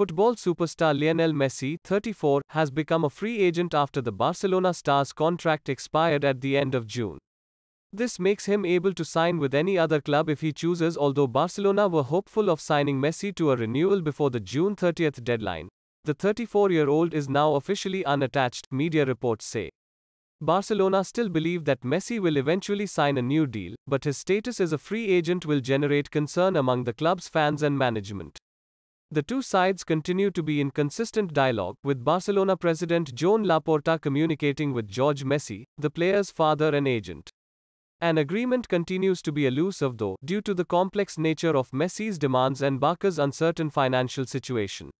Football superstar Lionel Messi, 34, has become a free agent after the Barcelona star's contract expired at the end of June. This makes him able to sign with any other club if he chooses, although Barcelona were hopeful of signing Messi to a renewal before the June 30th deadline. The 34 year old is now officially unattached, media reports say. Barcelona still believe that Messi will eventually sign a new deal, but his status as a free agent will generate concern among the club's fans and management. The two sides continue to be in consistent dialogue, with Barcelona president Joan Laporta communicating with George Messi, the player's father and agent. An agreement continues to be elusive though, due to the complex nature of Messi's demands and Barca's uncertain financial situation.